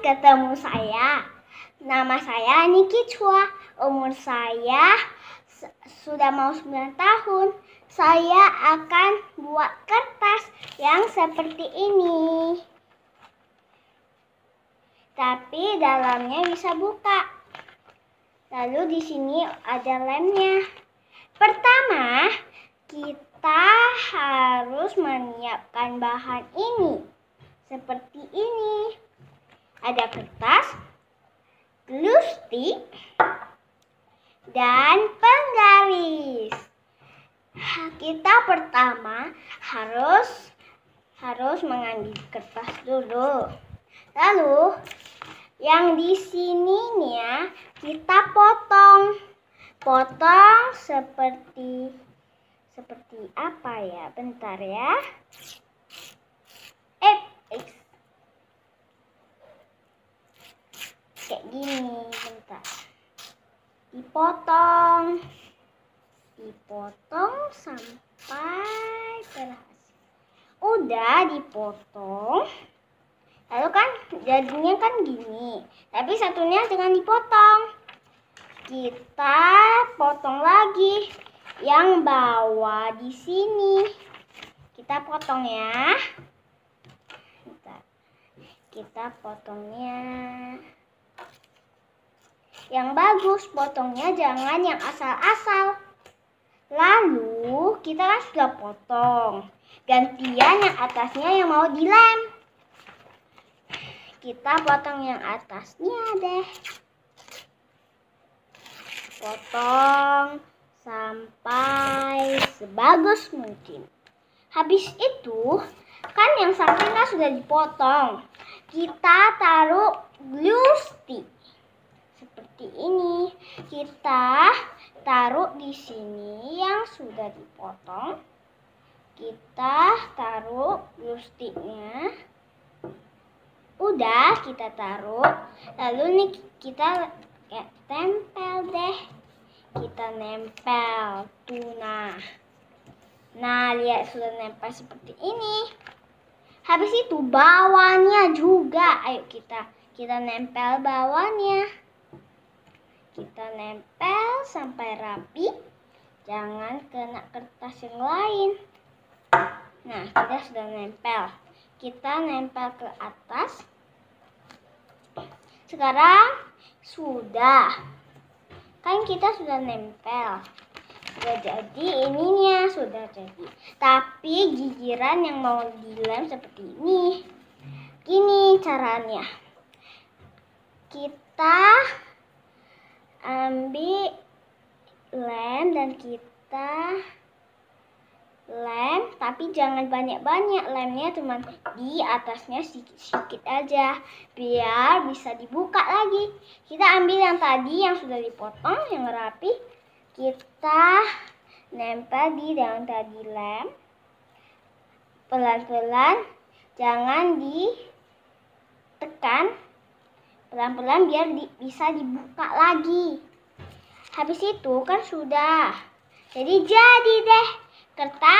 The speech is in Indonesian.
ketemu saya. Nama saya Niki Chua. Umur saya sudah mau 9 tahun. Saya akan buat kertas yang seperti ini. Tapi dalamnya bisa buka. Lalu di sini ada lemnya. Pertama, kita harus menyiapkan bahan ini seperti ini ada kertas, glue stick, dan penggaris. Kita pertama harus harus mengambil kertas dulu. Lalu yang di sininya kita potong. Potong seperti seperti apa ya? Bentar ya. gini bentar dipotong dipotong sampai berhasil udah dipotong lalu kan jadinya kan gini tapi satunya dengan dipotong kita potong lagi yang bawah di sini kita potong ya kita potongnya yang bagus, potongnya jangan yang asal-asal. Lalu kita kan sudah potong, gantian yang atasnya yang mau dilem. Kita potong yang atasnya deh. Potong sampai sebagus mungkin. Habis itu, kan yang sampingnya kan sudah dipotong. Kita taruh glue stick seperti ini. Kita taruh di sini yang sudah dipotong. Kita taruh glue Udah kita taruh. Lalu nih kita ya, tempel deh. Kita nempel tuna. nah. Nah, lihat sudah nempel seperti ini. Habis itu bawahnya juga. Ayo kita kita nempel bawahnya. Kita nempel sampai rapi, jangan kena kertas yang lain. Nah, kita sudah nempel. Kita nempel ke atas. Sekarang sudah. Kan kita sudah nempel. Sudah jadi ininya, sudah jadi. Tapi gigiran yang mau dilem seperti ini. Gini caranya. Kita tapi jangan banyak-banyak lemnya teman di atasnya sedikit aja biar bisa dibuka lagi kita ambil yang tadi yang sudah dipotong yang rapi kita nempel di daun tadi lem pelan-pelan jangan ditekan pelan-pelan biar di, bisa dibuka lagi habis itu kan sudah jadi jadi deh kertas